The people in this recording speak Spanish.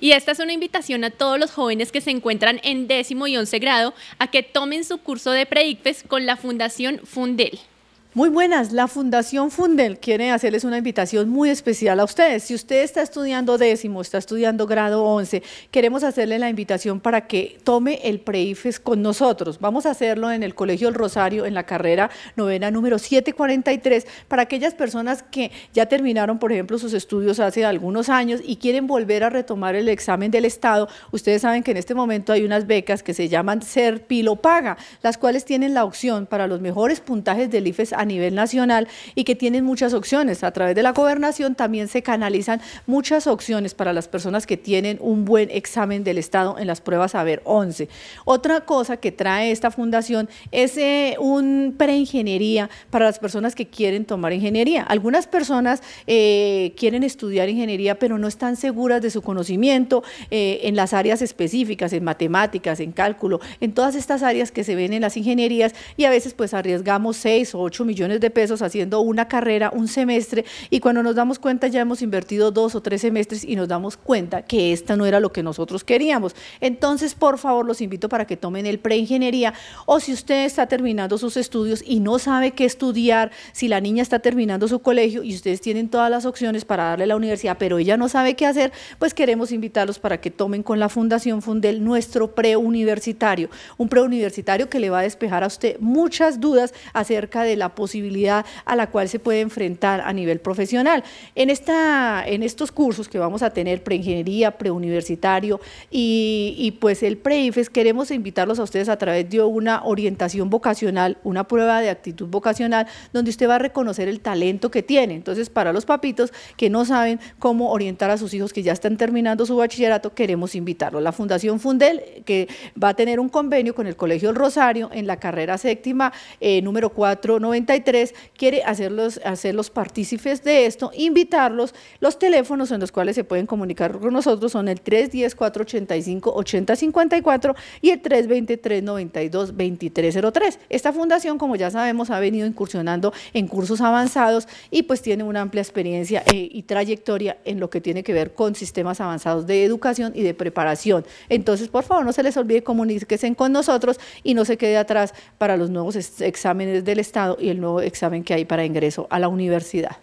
Y esta es una invitación a todos los jóvenes que se encuentran en décimo y once grado a que tomen su curso de PREICFES con la Fundación Fundel. Muy buenas, la Fundación Fundel quiere hacerles una invitación muy especial a ustedes. Si usted está estudiando décimo, está estudiando grado 11, queremos hacerle la invitación para que tome el preIFES con nosotros. Vamos a hacerlo en el Colegio El Rosario, en la carrera novena número 743, para aquellas personas que ya terminaron, por ejemplo, sus estudios hace algunos años y quieren volver a retomar el examen del Estado. Ustedes saben que en este momento hay unas becas que se llaman Ser Pilo Paga, las cuales tienen la opción para los mejores puntajes del IFES nivel nacional y que tienen muchas opciones. A través de la gobernación también se canalizan muchas opciones para las personas que tienen un buen examen del Estado en las pruebas Saber 11. Otra cosa que trae esta fundación es eh, un preingeniería para las personas que quieren tomar ingeniería. Algunas personas eh, quieren estudiar ingeniería pero no están seguras de su conocimiento eh, en las áreas específicas, en matemáticas, en cálculo, en todas estas áreas que se ven en las ingenierías y a veces pues arriesgamos seis o 8 millones de pesos haciendo una carrera, un semestre, y cuando nos damos cuenta ya hemos invertido dos o tres semestres y nos damos cuenta que esta no era lo que nosotros queríamos. Entonces, por favor, los invito para que tomen el preingeniería o si usted está terminando sus estudios y no sabe qué estudiar, si la niña está terminando su colegio y ustedes tienen todas las opciones para darle la universidad, pero ella no sabe qué hacer, pues queremos invitarlos para que tomen con la Fundación Fundel nuestro preuniversitario, un preuniversitario que le va a despejar a usted muchas dudas acerca de la posibilidad a la cual se puede enfrentar a nivel profesional. En, esta, en estos cursos que vamos a tener, preingeniería, preuniversitario y, y pues el PREIFES, queremos invitarlos a ustedes a través de una orientación vocacional, una prueba de actitud vocacional, donde usted va a reconocer el talento que tiene. Entonces, para los papitos que no saben cómo orientar a sus hijos que ya están terminando su bachillerato, queremos invitarlos. La Fundación Fundel, que va a tener un convenio con el Colegio Rosario en la carrera séptima, eh, número 490 quiere hacerlos, hacerlos partícipes de esto, invitarlos. Los teléfonos en los cuales se pueden comunicar con nosotros son el 310-485-8054 y el 323-92-2303. Esta fundación, como ya sabemos, ha venido incursionando en cursos avanzados y pues tiene una amplia experiencia eh, y trayectoria en lo que tiene que ver con sistemas avanzados de educación y de preparación. Entonces, por favor, no se les olvide comuníquense con nosotros y no se quede atrás para los nuevos exámenes del Estado y el el nuevo examen que hay para ingreso a la universidad.